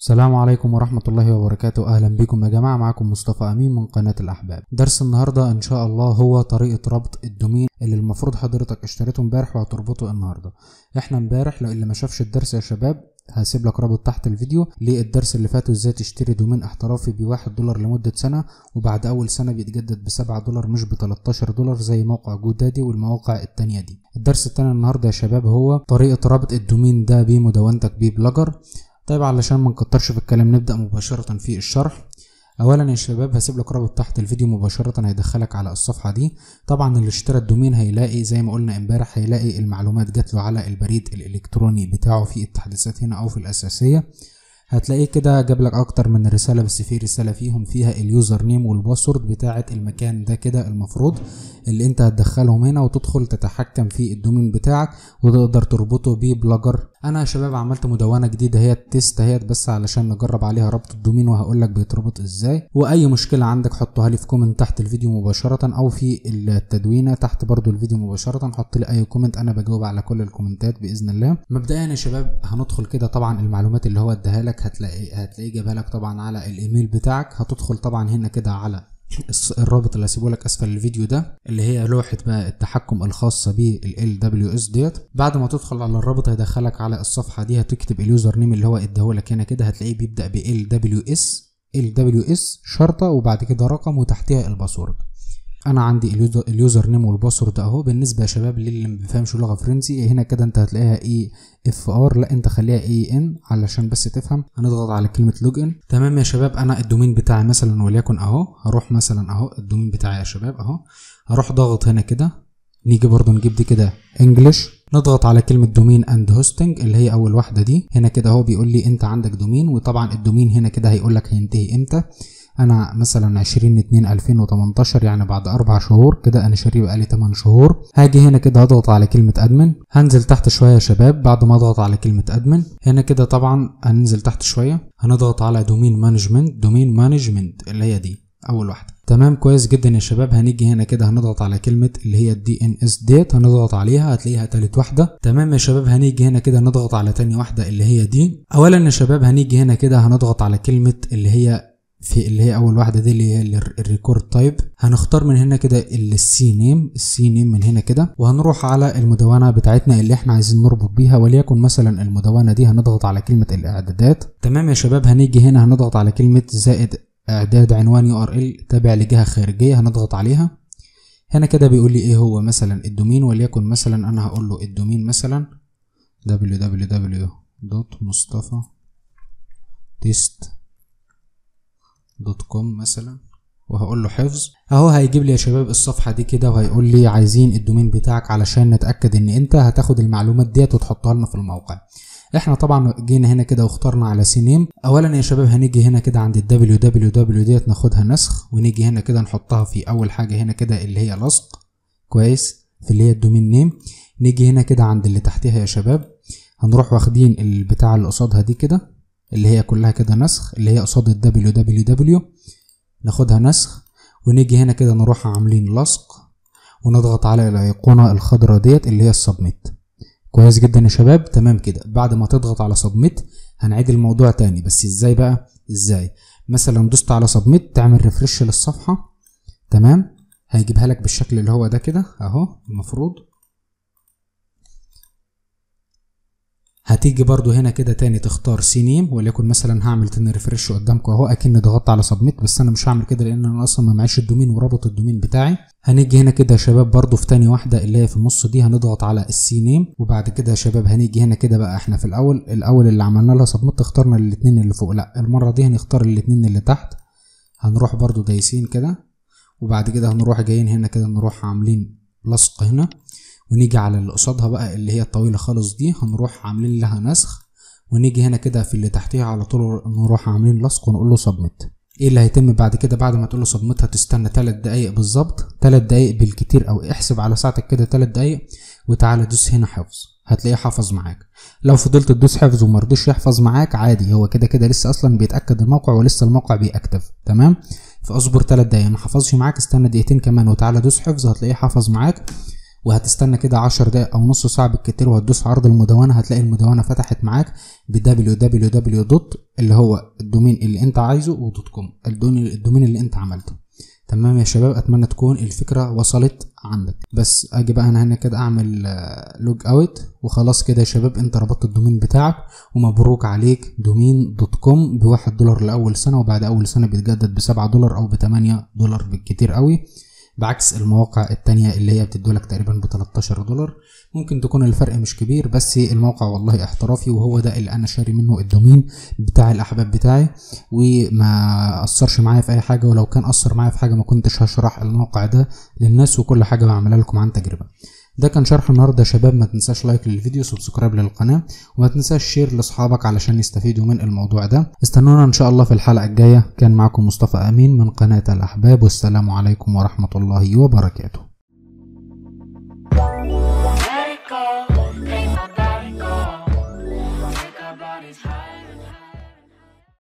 السلام عليكم ورحمة الله وبركاته أهلا بكم يا جماعة معكم مصطفى أمين من قناة الأحباب درس النهاردة إن شاء الله هو طريقة ربط الدومين اللي المفروض حضرتك اشتريته امبارح وهتربطه النهاردة احنا امبارح لو اللي ما شافش الدرس يا شباب هسيب لك رابط تحت الفيديو للدرس اللي فات ازاي تشتري دومين احترافي ب1 دولار لمدة سنة وبعد أول سنة بيتجدد ب7 دولار مش ب13 دولار زي موقع جودادي والمواقع التانية دي الدرس التاني النهاردة يا شباب هو طريقة ربط الدومين ده بمدونتك بيه بلجر طيب علشان ما نكترش في الكلام نبدأ مباشرة في الشرح اولا يا شباب هسيب لك رابط تحت الفيديو مباشره هيدخلك على الصفحه دي طبعا اللي اشترى الدومين هيلاقي زي ما قلنا امبارح هيلاقي المعلومات جات له على البريد الالكتروني بتاعه في التحديثات هنا او في الاساسيه هتلاقيه كده جاب لك اكتر من رساله بس في رساله فيهم فيها اليوزر نيم والباسورد بتاعه المكان ده كده المفروض اللي انت هتدخلهم هنا وتدخل تتحكم في الدومين بتاعك وتقدر تربطه ببلجر انا يا شباب عملت مدونه جديده هي التيست اهيت بس علشان نجرب عليها ربط الدومين وهقول لك بيتربط ازاي واي مشكله عندك حطها لي في كومنت تحت الفيديو مباشره او في التدوينه تحت برضو الفيديو مباشره حط لي اي كومنت انا بجاوب على كل الكومنتات باذن الله مبدئيا يا شباب هندخل كده طبعا المعلومات اللي هو اداها لك هتلاقي هتلاقيه جابها لك طبعا على الايميل بتاعك هتدخل طبعا هنا كده على الرابط اللي هسيبه لك اسفل الفيديو ده اللي هي لوحه بقى التحكم الخاصه بال دبليو اس ديت بعد ما تدخل على الرابط هيدخلك على الصفحه دي هتكتب اليوزر نيم اللي هو اداهولك هنا كده هتلاقيه بيبدا ب دبليو اس ال دبليو اس شرطه وبعد كده رقم وتحتها الباسورد انا عندي اليوزر نيم والباسورد اهو بالنسبه يا شباب للي ما بيفهمش لغه فرنسي إيه هنا كده انت هتلاقيها اي اف ار لا انت خليها اي e ان علشان بس تفهم هنضغط على كلمه لوج ان تمام يا شباب انا الدومين بتاعي مثلا وليكن اهو هروح مثلا اهو الدومين بتاعي يا شباب اهو هروح ضاغط هنا كده نيجي برضو نجيب دي كده انجلش نضغط على كلمة دومين اند هوستنج اللي هي أول واحدة دي هنا كده هو بيقول لي أنت عندك دومين وطبعا الدومين هنا كده هيقول لك هينتهي إمتى انا مثلا 20 2 2018 يعني بعد اربع شهور كده انا شاريه بقالي 8 شهور هاجي هنا كده هضغط على كلمه ادمن هنزل تحت شويه يا شباب بعد ما اضغط على كلمه ادمن هنا كده طبعا هننزل تحت شويه هنضغط على دومين مانجمنت دومين مانجمنت اللي هي دي اول واحده تمام كويس جدا يا شباب هنيجي هنا كده هنضغط على كلمه اللي هي الدي ان اس ديت هنضغط عليها هتلاقيها تالت واحده تمام يا شباب هنيجي هنا كده نضغط على تاني واحده اللي هي دي اولا يا شباب هنيجي هنا كده هنضغط على كلمه اللي هي في اللي هي اول واحده دي اللي هي الريكورد تايب هنختار من هنا كده السي نيم السي نيم من هنا كده وهنروح على المدونه بتاعتنا اللي احنا عايزين نربط بيها وليكن مثلا المدونه دي هنضغط على كلمه الاعدادات تمام يا شباب هنيجي هنا هنضغط على كلمه زائد اعداد عنوان يو ار ال تابع لجهه خارجيه هنضغط عليها هنا كده بيقول لي ايه هو مثلا الدومين وليكن مثلا انا هقول له الدومين مثلا www.mustafa.test دوت كوم مثلا وهقول له حفظ اهو هيجيب لي يا شباب الصفحه دي كده وهيقول لي عايزين الدومين بتاعك علشان نتاكد ان انت هتاخد المعلومات ديت وتحطها لنا في الموقع احنا طبعا جينا هنا كده واخترنا على سينيم اولا يا شباب هنيجي هنا كده عند الدبليو دبليو دبليو ديت ناخدها نسخ ونيجي هنا كده نحطها في اول حاجه هنا كده اللي هي لصق كويس في اللي هي الدومين نيم نيجي هنا كده عند اللي تحتها يا شباب هنروح واخدين البتاع اللي قصادها دي كده اللي هي كلها كده نسخ اللي هي قصاد ال www ناخدها نسخ ونيجي هنا كده نروح عاملين لصق ونضغط على الايقونه الخضراء ديت اللي هي السبميت كويس جدا يا شباب تمام كده بعد ما تضغط على سبميت هنعيد الموضوع تاني بس ازاي بقى ازاي مثلا دوست على سبميت تعمل ريفرش للصفحه تمام هيجيبها لك بالشكل اللي هو ده كده اهو المفروض هتيجي برضو هنا كده تاني تختار سي نيم وليكن مثلا هعمل تاني ريفرش قدامكم اهو اكن ضغطت على سبميت بس انا مش هعمل كده لان انا اصلا ما معيش الدومين ورابط الدومين بتاعي هنيجي هنا كده يا شباب برضو في تاني واحده اللي هي في النص دي هنضغط على السي نيم وبعد كده يا شباب هنيجي هنا كده بقى احنا في الاول الاول اللي عملنا لها سبميت اخترنا الاثنين اللي فوق لا المره دي هنختار الاثنين اللي تحت هنروح برضو دايسين كده وبعد كده هنروح جايين هنا كده نروح عاملين لصق هنا ونيجي على اللي قصادها بقى اللي هي الطويلة خالص دي هنروح عاملين لها نسخ ونيجي هنا كده في اللي تحتيها على طول نروح عاملين لصق ونقول له سبميت ايه اللي هيتم بعد كده بعد ما تقول له سبميت هتستنى 3 دقايق بالظبط 3 دقايق بالكتير او احسب على ساعتك كده 3 دقايق وتعالى دوس هنا حفظ هتلاقيه حفظ معاك لو فضلت تدوس حفظ ومرضوش يحفظ معاك عادي هو كده كده لسه اصلا بيتاكد الموقع ولسه الموقع بيأكتف تمام فاصبر 3 دقايق ما حفظش معاك استنى دقيقتين كمان وتعالى دوس حفظ هتلاقيه حفظ معاك وهتستنى كده 10 دقايق او نص ساعه بالكتير وهتدوس عرض المدونه هتلاقي المدونه فتحت معاك ب www اللي هو الدومين اللي انت عايزه ودوت كوم الدومين اللي انت عملته تمام يا شباب اتمنى تكون الفكره وصلت عندك بس اجي بقى انا هنا كده اعمل لوج آه، اوت وخلاص كده يا شباب انت ربطت الدومين بتاعك ومبروك عليك دومين دوت كوم بواحد دولار لاول سنه وبعد اول سنه بيتجدد بسبعة دولار او بثمانيه دولار بالكتير قوي بعكس المواقع التانية اللي هي بتدولك تقريبا ب 13 دولار ممكن تكون الفرق مش كبير بس الموقع والله احترافي وهو ده اللي انا شاري منه الدومين بتاع الاحباب بتاعي وما اثرش معايا في اي حاجه ولو كان اثر معايا في حاجه ما كنتش هشرح الموقع ده للناس وكل حاجه بعملها لكم عن تجربه ده كان شرح النهارده يا شباب ما تنساش لايك للفيديو سبسكرايب للقناه وما تنساش شير لاصحابك علشان يستفيدوا من الموضوع ده استنونا ان شاء الله في الحلقه الجايه كان معكم مصطفى امين من قناه الاحباب والسلام عليكم ورحمه الله وبركاته